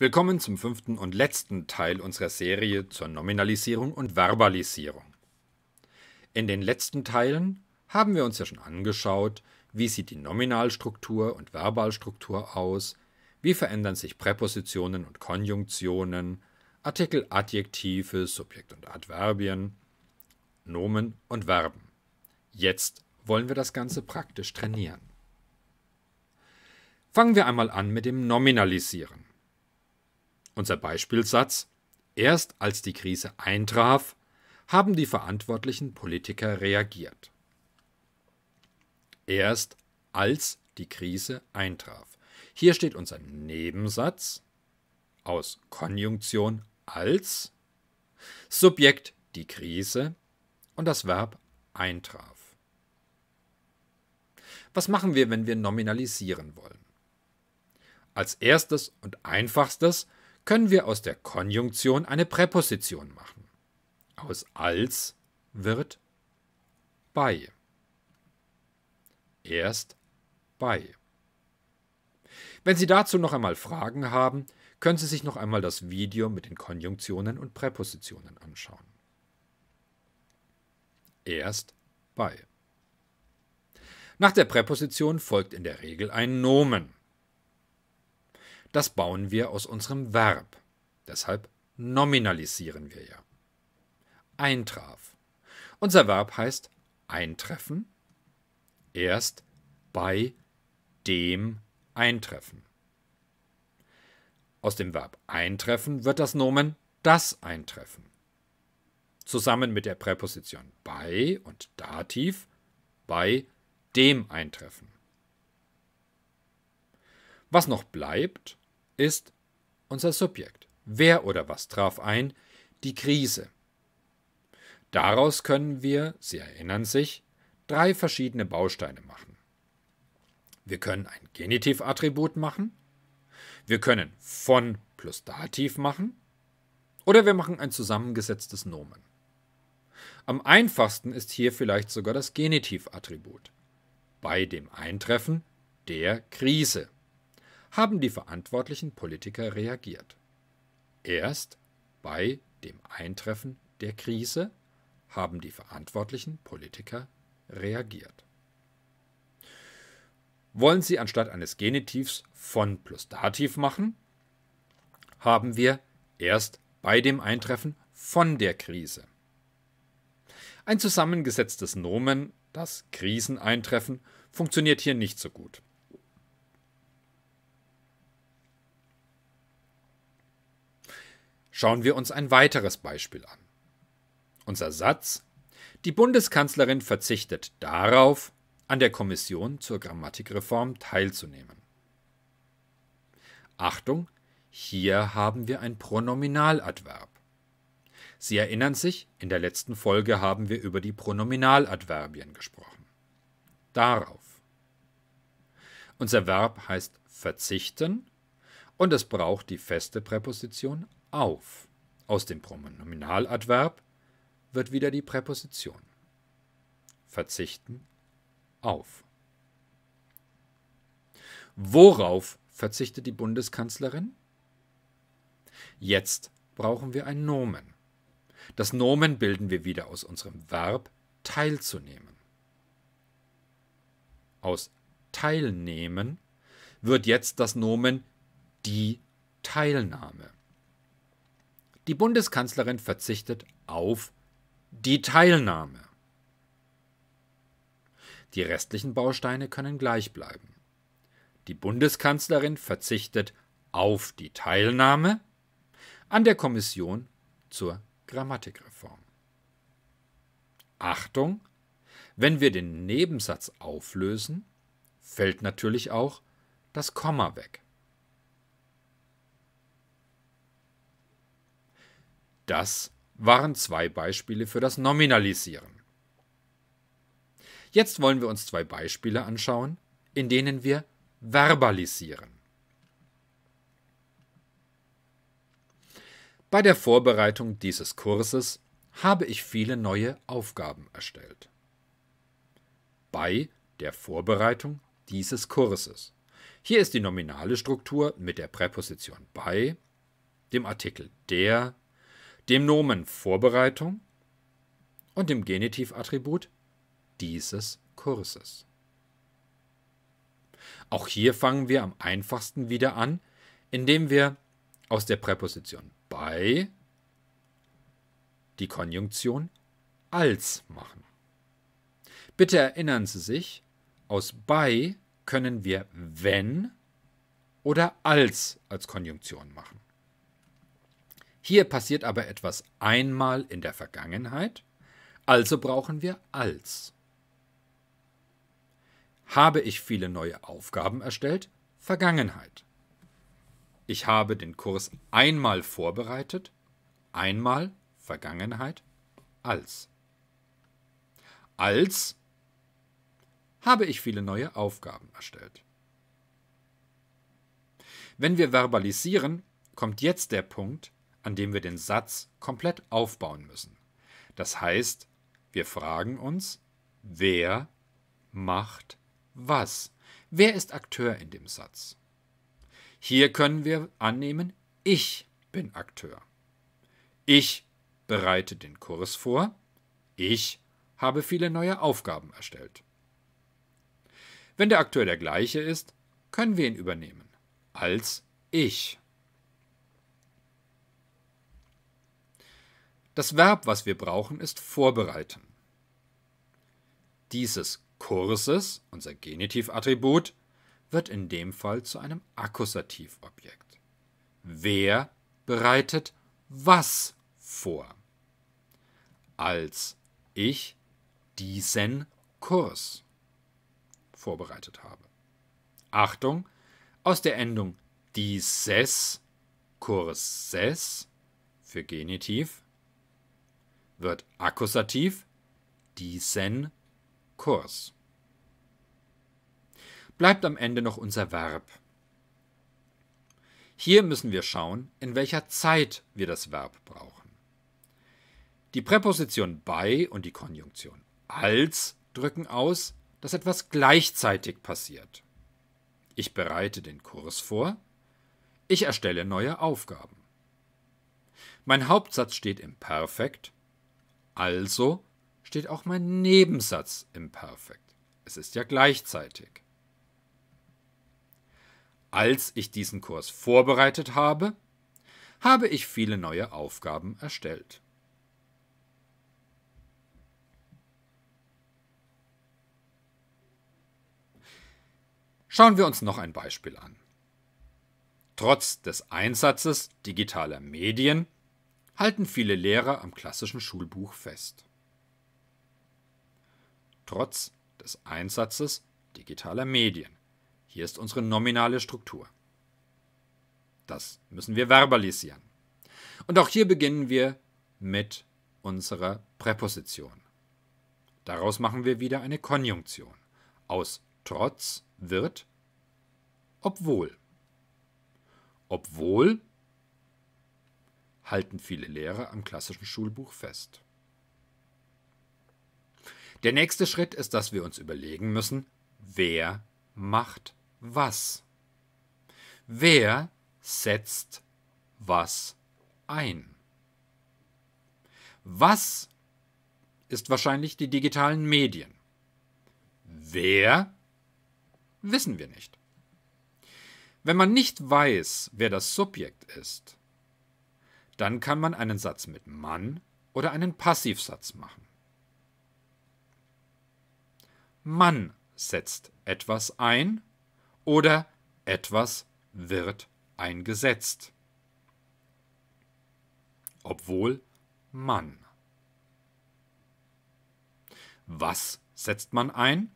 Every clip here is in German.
Willkommen zum fünften und letzten Teil unserer Serie zur Nominalisierung und Verbalisierung. In den letzten Teilen haben wir uns ja schon angeschaut, wie sieht die Nominalstruktur und Verbalstruktur aus, wie verändern sich Präpositionen und Konjunktionen, Artikel, Adjektive, Subjekt und Adverbien, Nomen und Verben. Jetzt wollen wir das Ganze praktisch trainieren. Fangen wir einmal an mit dem Nominalisieren. Unser Beispielsatz Erst als die Krise eintraf, haben die verantwortlichen Politiker reagiert. Erst als die Krise eintraf. Hier steht unser Nebensatz aus Konjunktion als Subjekt die Krise und das Verb eintraf. Was machen wir, wenn wir nominalisieren wollen? Als erstes und einfachstes können wir aus der Konjunktion eine Präposition machen. Aus als wird bei. Erst bei. Wenn Sie dazu noch einmal Fragen haben, können Sie sich noch einmal das Video mit den Konjunktionen und Präpositionen anschauen. Erst bei. Nach der Präposition folgt in der Regel ein Nomen das bauen wir aus unserem Verb. Deshalb nominalisieren wir ja. Eintraf. Unser Verb heißt eintreffen, erst bei dem eintreffen. Aus dem Verb eintreffen wird das Nomen das eintreffen. Zusammen mit der Präposition bei und Dativ bei dem eintreffen. Was noch bleibt, ist unser Subjekt. Wer oder was traf ein? Die Krise. Daraus können wir, Sie erinnern sich, drei verschiedene Bausteine machen. Wir können ein Genitivattribut machen, wir können von plus Dativ machen oder wir machen ein zusammengesetztes Nomen. Am einfachsten ist hier vielleicht sogar das Genitivattribut bei dem Eintreffen der Krise haben die verantwortlichen Politiker reagiert. Erst bei dem Eintreffen der Krise haben die verantwortlichen Politiker reagiert. Wollen Sie anstatt eines Genitivs von plus Dativ machen, haben wir erst bei dem Eintreffen von der Krise. Ein zusammengesetztes Nomen, das Kriseneintreffen, funktioniert hier nicht so gut. Schauen wir uns ein weiteres Beispiel an. Unser Satz Die Bundeskanzlerin verzichtet darauf, an der Kommission zur Grammatikreform teilzunehmen. Achtung, hier haben wir ein Pronominaladverb. Sie erinnern sich, in der letzten Folge haben wir über die Pronominaladverbien gesprochen. Darauf. Unser Verb heißt verzichten und es braucht die feste Präposition auf. Aus dem Pronominaladverb wird wieder die Präposition. Verzichten auf. Worauf verzichtet die Bundeskanzlerin? Jetzt brauchen wir ein Nomen. Das Nomen bilden wir wieder aus unserem Verb teilzunehmen. Aus teilnehmen wird jetzt das Nomen die Teilnahme. Die Bundeskanzlerin verzichtet auf die Teilnahme. Die restlichen Bausteine können gleich bleiben. Die Bundeskanzlerin verzichtet auf die Teilnahme an der Kommission zur Grammatikreform. Achtung, wenn wir den Nebensatz auflösen, fällt natürlich auch das Komma weg. Das waren zwei Beispiele für das Nominalisieren. Jetzt wollen wir uns zwei Beispiele anschauen, in denen wir verbalisieren. Bei der Vorbereitung dieses Kurses habe ich viele neue Aufgaben erstellt. Bei der Vorbereitung dieses Kurses. Hier ist die nominale Struktur mit der Präposition bei, dem Artikel der dem Nomen Vorbereitung und dem Genitivattribut dieses Kurses. Auch hier fangen wir am einfachsten wieder an, indem wir aus der Präposition bei die Konjunktion als machen. Bitte erinnern Sie sich, aus bei können wir wenn oder als als Konjunktion machen. Hier passiert aber etwas einmal in der Vergangenheit, also brauchen wir als. Habe ich viele neue Aufgaben erstellt? Vergangenheit. Ich habe den Kurs einmal vorbereitet, einmal Vergangenheit als. Als habe ich viele neue Aufgaben erstellt. Wenn wir verbalisieren, kommt jetzt der Punkt, an dem wir den Satz komplett aufbauen müssen. Das heißt, wir fragen uns, wer macht was? Wer ist Akteur in dem Satz? Hier können wir annehmen, ich bin Akteur. Ich bereite den Kurs vor. Ich habe viele neue Aufgaben erstellt. Wenn der Akteur der gleiche ist, können wir ihn übernehmen als ich. Das Verb, was wir brauchen, ist vorbereiten. Dieses Kurses, unser Genitivattribut, wird in dem Fall zu einem Akkusativobjekt. Wer bereitet was vor? Als ich diesen Kurs vorbereitet habe. Achtung, aus der Endung dieses Kurses für Genitiv wird Akkusativ diesen Kurs. Bleibt am Ende noch unser Verb. Hier müssen wir schauen, in welcher Zeit wir das Verb brauchen. Die Präposition bei und die Konjunktion als drücken aus, dass etwas gleichzeitig passiert. Ich bereite den Kurs vor, ich erstelle neue Aufgaben. Mein Hauptsatz steht im Perfekt also steht auch mein Nebensatz im Perfekt. Es ist ja gleichzeitig. Als ich diesen Kurs vorbereitet habe, habe ich viele neue Aufgaben erstellt. Schauen wir uns noch ein Beispiel an. Trotz des Einsatzes digitaler Medien halten viele Lehrer am klassischen Schulbuch fest. Trotz des Einsatzes digitaler Medien. Hier ist unsere nominale Struktur. Das müssen wir verbalisieren. Und auch hier beginnen wir mit unserer Präposition. Daraus machen wir wieder eine Konjunktion. Aus trotz wird obwohl. Obwohl halten viele Lehrer am klassischen Schulbuch fest. Der nächste Schritt ist, dass wir uns überlegen müssen, wer macht was. Wer setzt was ein? Was ist wahrscheinlich die digitalen Medien? Wer? Wissen wir nicht. Wenn man nicht weiß, wer das Subjekt ist, dann kann man einen Satz mit Mann oder einen Passivsatz machen. Mann setzt etwas ein oder etwas wird eingesetzt. Obwohl Mann. Was setzt man ein?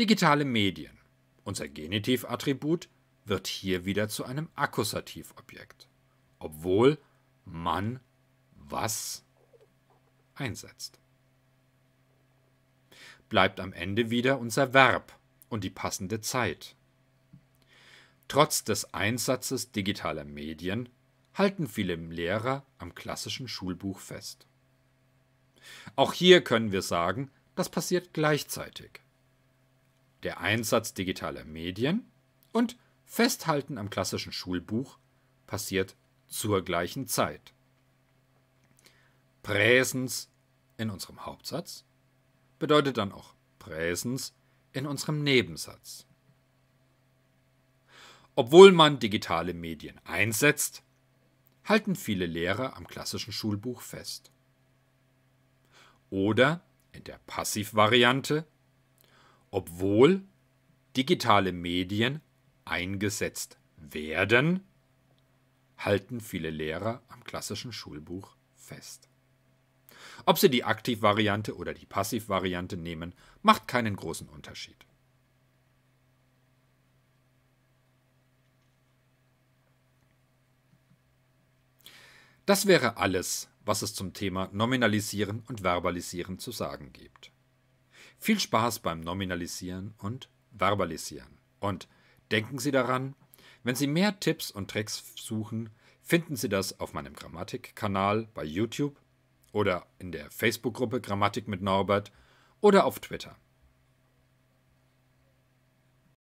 Digitale Medien. Unser Genitivattribut wird hier wieder zu einem Akkusativobjekt obwohl man was einsetzt. Bleibt am Ende wieder unser Verb und die passende Zeit. Trotz des Einsatzes digitaler Medien halten viele Lehrer am klassischen Schulbuch fest. Auch hier können wir sagen, das passiert gleichzeitig. Der Einsatz digitaler Medien und Festhalten am klassischen Schulbuch passiert zur gleichen Zeit. Präsens in unserem Hauptsatz bedeutet dann auch Präsens in unserem Nebensatz. Obwohl man digitale Medien einsetzt, halten viele Lehrer am klassischen Schulbuch fest. Oder in der Passivvariante, obwohl digitale Medien eingesetzt werden, halten viele Lehrer am klassischen Schulbuch fest. Ob Sie die Aktivvariante oder die Passivvariante nehmen, macht keinen großen Unterschied. Das wäre alles, was es zum Thema Nominalisieren und Verbalisieren zu sagen gibt. Viel Spaß beim Nominalisieren und Verbalisieren und denken Sie daran, wenn Sie mehr Tipps und Tricks suchen, finden Sie das auf meinem Grammatikkanal bei YouTube oder in der Facebook-Gruppe Grammatik mit Norbert oder auf Twitter.